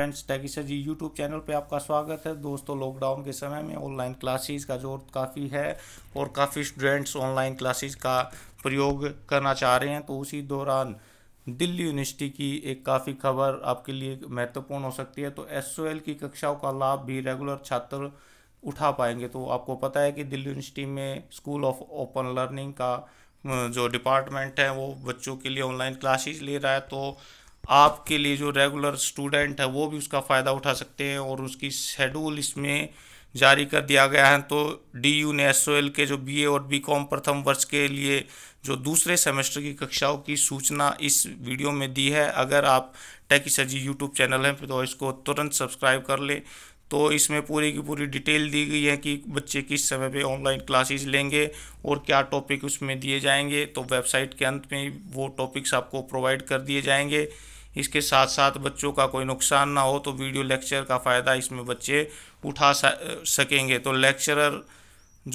friends sir ji YouTube channel पे आपका स्वागत है दोस्तों लॉकडाउन के समय में ऑनलाइन क्लासेस का जोर काफ़ी है और काफ़ी स्टूडेंट्स ऑनलाइन क्लासेस का प्रयोग करना चाह रहे हैं तो उसी दौरान दिल्ली यूनिवर्सिटी की एक काफ़ी खबर आपके लिए महत्वपूर्ण हो सकती है तो एस की कक्षाओं का लाभ भी रेगुलर छात्र उठा पाएंगे तो आपको पता है कि दिल्ली यूनिवर्सिटी में स्कूल ऑफ ओपन लर्निंग का जो डिपार्टमेंट है वो बच्चों के लिए ऑनलाइन क्लासेस ले रहा है तो आपके लिए जो रेगुलर स्टूडेंट है वो भी उसका फ़ायदा उठा सकते हैं और उसकी शेड्यूल इसमें जारी कर दिया गया है तो डी यू ने एस के जो बी ए और बी कॉम प्रथम वर्ष के लिए जो दूसरे सेमेस्टर की कक्षाओं की सूचना इस वीडियो में दी है अगर आप टेक जी यूट्यूब चैनल हैं तो इसको तुरंत सब्सक्राइब कर लें तो इसमें पूरी की पूरी डिटेल दी गई है कि बच्चे किस समय पे ऑनलाइन क्लासेस लेंगे और क्या टॉपिक उसमें दिए जाएंगे तो वेबसाइट के अंत में वो टॉपिक्स आपको प्रोवाइड कर दिए जाएंगे इसके साथ साथ बच्चों का कोई नुकसान ना हो तो वीडियो लेक्चर का फ़ायदा इसमें बच्चे उठा सकेंगे तो लेक्चरर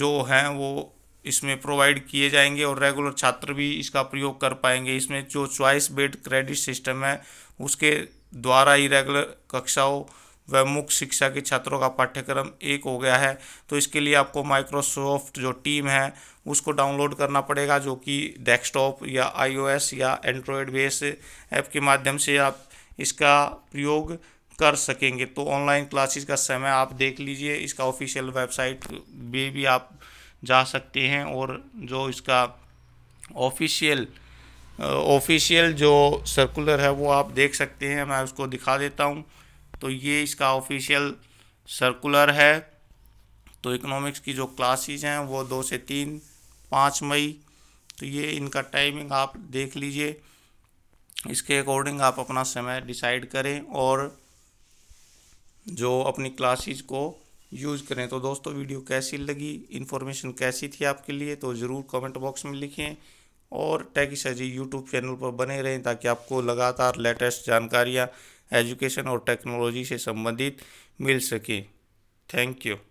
जो हैं वो इसमें प्रोवाइड किए जाएंगे और रेगुलर छात्र भी इसका प्रयोग कर पाएंगे इसमें जो चॉइस बेड क्रेडिट सिस्टम है उसके द्वारा ही रेगुलर कक्षाओं व मुख्य शिक्षा के छात्रों का पाठ्यक्रम एक हो गया है तो इसके लिए आपको माइक्रोसॉफ्ट जो टीम है उसको डाउनलोड करना पड़ेगा जो कि डेस्कटॉप या आईओएस या एंड्रॉयड बेस ऐप के माध्यम से आप इसका प्रयोग कर सकेंगे तो ऑनलाइन क्लासेस का समय आप देख लीजिए इसका ऑफिशियल वेबसाइट पे भी आप जा सकते हैं और जो इसका ऑफिशियल ऑफिशियल जो सर्कुलर है वो आप देख सकते हैं मैं उसको दिखा देता हूँ तो ये इसका ऑफिशियल सर्कुलर है तो इकोनॉमिक्स की जो क्लासेस हैं वो दो से तीन पाँच मई तो ये इनका टाइमिंग आप देख लीजिए इसके अकॉर्डिंग आप अपना समय डिसाइड करें और जो अपनी क्लासेस को यूज़ करें तो दोस्तों वीडियो कैसी लगी इन्फॉर्मेशन कैसी थी आपके लिए तो ज़रूर कमेंट बॉक्स में लिखें और टैगी सजी यूट्यूब चैनल पर बने रहें ताकि आपको लगातार लेटेस्ट जानकारियाँ एजुकेशन और टेक्नोलॉजी से संबंधित मिल सके थैंक यू